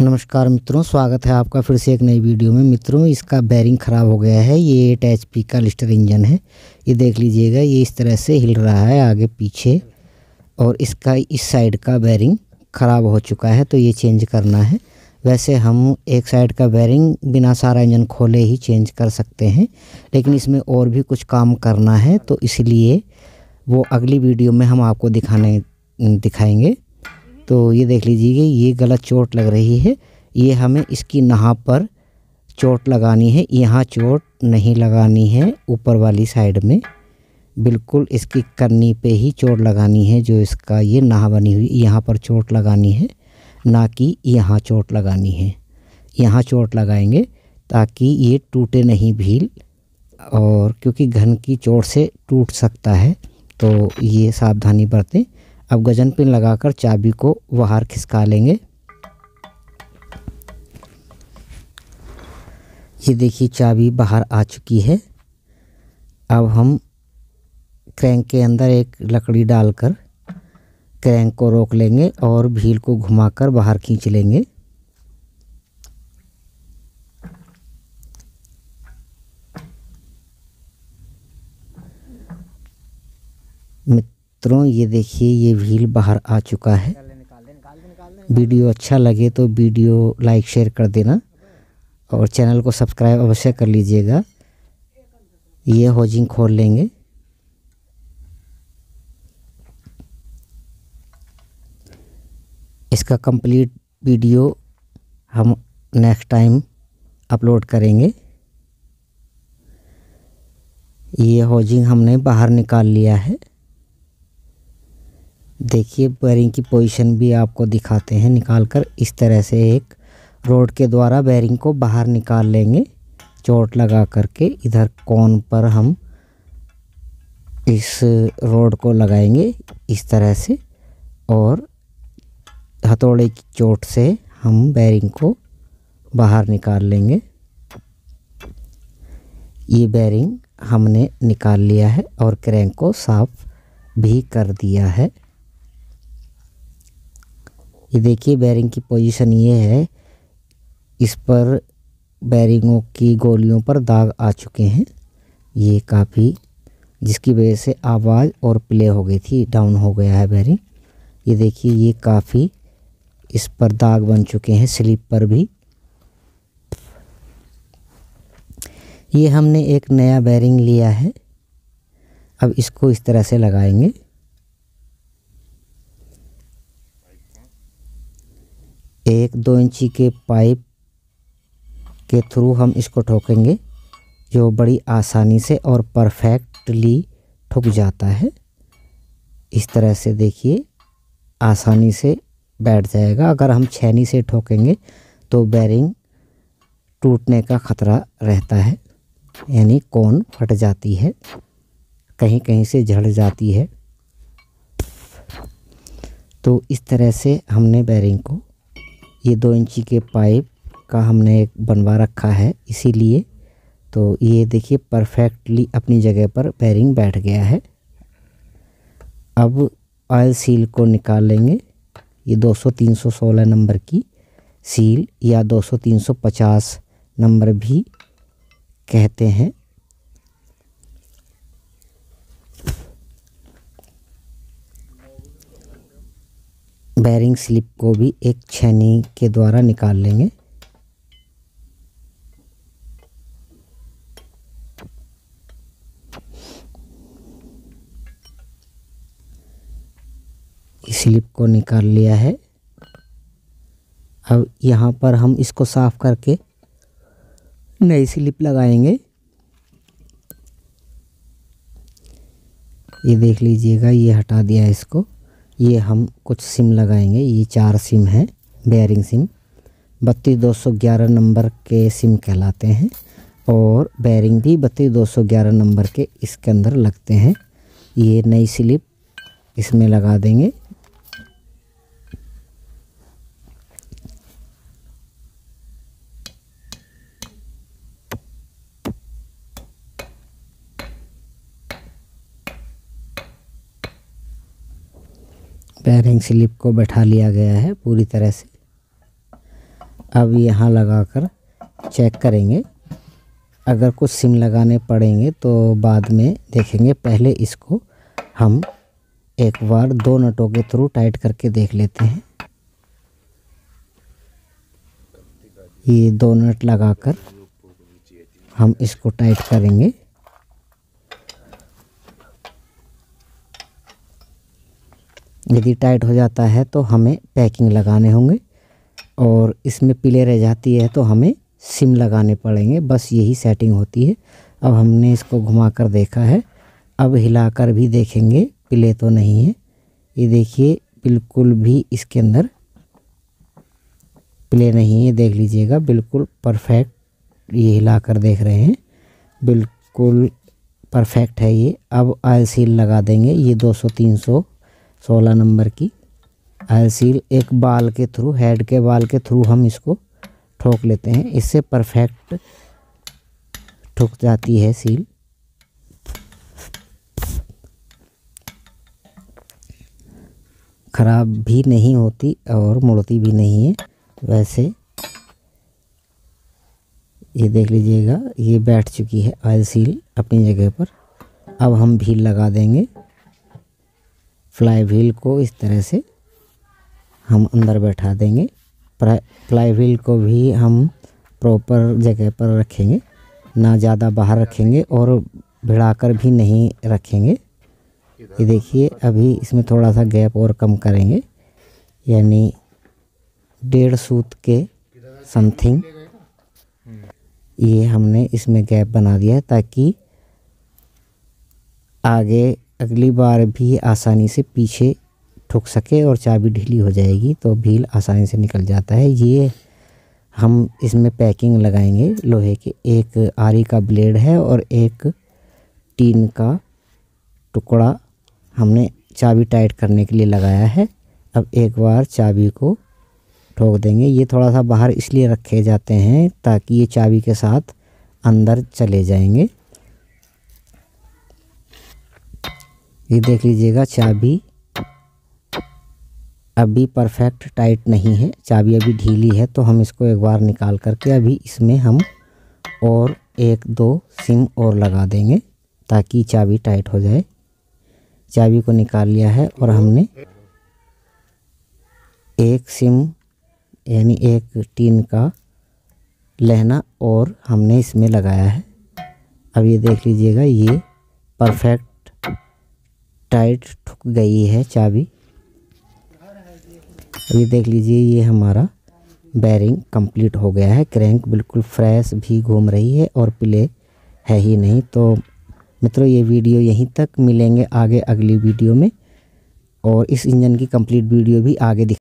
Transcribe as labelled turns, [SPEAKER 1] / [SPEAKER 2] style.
[SPEAKER 1] नमस्कार मित्रों स्वागत है आपका फिर से एक नई वीडियो में मित्रों इसका बैरिंग ख़राब हो गया है ये एट एच पी का लिस्टर इंजन है ये देख लीजिएगा ये इस तरह से हिल रहा है आगे पीछे और इसका इस साइड का बैरिंग ख़राब हो चुका है तो ये चेंज करना है वैसे हम एक साइड का बैरिंग बिना सारा इंजन खोले ही चेंज कर सकते हैं लेकिन इसमें और भी कुछ काम करना है तो इसलिए वो अगली वीडियो में हम आपको दिखाने दिखाएंगे तो ये देख लीजिए ये गलत चोट लग रही है ये हमें इसकी नहा पर चोट लगानी है यहाँ चोट नहीं लगानी है ऊपर वाली साइड में बिल्कुल इसकी कन्नी पे ही चोट लगानी है जो इसका ये नहा बनी हुई यहाँ पर चोट लगानी है ना कि यहाँ चोट लगानी है यहाँ चोट लगाएंगे ताकि ये टूटे नहीं भील और क्योंकि घन की चोट से टूट सकता है तो ये सावधानी बरतें अब गजन पिन लगाकर चाबी को बाहर खिसका लेंगे ये देखिए चाबी बाहर आ चुकी है अब हम क्रैंक के अंदर एक लकड़ी डालकर क्रैंक को रोक लेंगे और भील को घुमाकर बाहर खींच लेंगे मित्रों ये देखिए ये व्हील बाहर आ चुका है वीडियो अच्छा लगे तो वीडियो लाइक शेयर कर देना और चैनल को सब्सक्राइब अवश्य कर लीजिएगा ये होजिंग खोल लेंगे इसका कंप्लीट वीडियो हम नेक्स्ट टाइम अपलोड करेंगे ये होजिंग हमने बाहर निकाल लिया है देखिए बैरिंग की पोजीशन भी आपको दिखाते हैं निकाल कर इस तरह से एक रोड के द्वारा बैरिंग को बाहर निकाल लेंगे चोट लगा करके इधर कौन पर हम इस रोड को लगाएंगे इस तरह से और हथौड़े की चोट से हम बैरिंग को बाहर निकाल लेंगे ये बैरिंग हमने निकाल लिया है और क्रैंक को साफ़ भी कर दिया है ये देखिए बैरिंग की पोजीशन ये है इस पर बैरिंगों की गोलियों पर दाग आ चुके हैं ये काफ़ी जिसकी वजह से आवाज़ और प्ले हो गई थी डाउन हो गया है बैरिंग ये देखिए ये काफ़ी इस पर दाग बन चुके हैं स्लीप पर भी ये हमने एक नया बैरिंग लिया है अब इसको इस तरह से लगाएंगे एक दो इंची के पाइप के थ्रू हम इसको ठोकेंगे जो बड़ी आसानी से और परफेक्टली ठुक जाता है इस तरह से देखिए आसानी से बैठ जाएगा अगर हम छैनी से ठोकेंगे तो बैरिंग टूटने का ख़तरा रहता है यानी कौन फट जाती है कहीं कहीं से झड़ जाती है तो इस तरह से हमने बैरिंग को ये दो इंची के पाइप का हमने एक बनवा रखा है इसीलिए तो ये देखिए परफेक्टली अपनी जगह पर बैरिंग बैठ गया है अब ऑयल सील को निकाल लेंगे ये 200-316 नंबर की सील या 200-350 नंबर भी कहते हैं बैरिंग स्लिप को भी एक छैनी के द्वारा निकाल लेंगे स्लिप को निकाल लिया है अब यहाँ पर हम इसको साफ़ करके नई स्लिप लगाएंगे ये देख लीजिएगा ये हटा दिया इसको ये हम कुछ सिम लगाएंगे ये चार सिम है बेयरिंग सिम बत्तीस दो सौ ग्यारह नंबर के सिम कहलाते हैं और बेयरिंग भी बत्तीस दो सौ ग्यारह नंबर के इसके अंदर लगते हैं ये नई स्लिप इसमें लगा देंगे पैरिंग स्लिप को बैठा लिया गया है पूरी तरह से अब यहाँ लगाकर चेक करेंगे अगर कुछ सिम लगाने पड़ेंगे तो बाद में देखेंगे पहले इसको हम एक बार दो नटों के थ्रू टाइट करके देख लेते हैं ये दो नट लगाकर हम इसको टाइट करेंगे यदि टाइट हो जाता है तो हमें पैकिंग लगाने होंगे और इसमें पीले रह जाती है तो हमें सिम लगाने पड़ेंगे बस यही सेटिंग होती है अब हमने इसको घुमा कर देखा है अब हिलाकर भी देखेंगे पीले तो नहीं है ये देखिए बिल्कुल भी इसके अंदर प्ले नहीं है देख लीजिएगा बिल्कुल परफेक्ट ये हिला कर देख रहे हैं बिल्कुल परफेक्ट है ये अब आयल सील लगा देंगे ये तीन सौ सोलह नंबर की सील एक बाल के थ्रू हेड के बाल के थ्रू हम इसको ठोक लेते हैं इससे परफेक्ट ठुक जाती है सील ख़राब भी नहीं होती और मुड़ती भी नहीं है वैसे ये देख लीजिएगा ये बैठ चुकी है ऑयल सील अपनी जगह पर अब हम भील लगा देंगे फ्लाई व्हील को इस तरह से हम अंदर बैठा देंगे फ्लाई व्हील को भी हम प्रॉपर जगह पर रखेंगे ना ज़्यादा बाहर रखेंगे और भिड़ाकर भी नहीं रखेंगे ये देखिए अभी इसमें थोड़ा सा गैप और कम करेंगे यानी डेढ़ सूत के समथिंग ये हमने इसमें गैप बना दिया है ताकि आगे अगली बार भी आसानी से पीछे ठुक सके और चाबी ढीली हो जाएगी तो भील आसानी से निकल जाता है ये हम इसमें पैकिंग लगाएंगे लोहे के एक आरी का ब्लेड है और एक टीन का टुकड़ा हमने चाबी टाइट करने के लिए लगाया है अब एक बार चाबी को ठोक देंगे ये थोड़ा सा बाहर इसलिए रखे जाते हैं ताकि ये चाबी के साथ अंदर चले जाएंगे ये देख लीजिएगा चाबी अभी परफेक्ट टाइट नहीं है चाबी अभी ढीली है तो हम इसको एक बार निकाल करके अभी इसमें हम और एक दो सिम और लगा देंगे ताकि चाबी टाइट हो जाए चाबी को निकाल लिया है और हमने एक सिम यानी एक टीन का लहना और हमने इसमें लगाया है अब ये देख लीजिएगा ये परफेक्ट टाइट ठुक गई है चाबी अभी देख लीजिए ये हमारा बैरिंग कंप्लीट हो गया है क्रैंक बिल्कुल फ्रेश भी घूम रही है और प्ले है ही नहीं तो मित्रों ये वीडियो यहीं तक मिलेंगे आगे अगली वीडियो में और इस इंजन की कंप्लीट वीडियो भी आगे दिख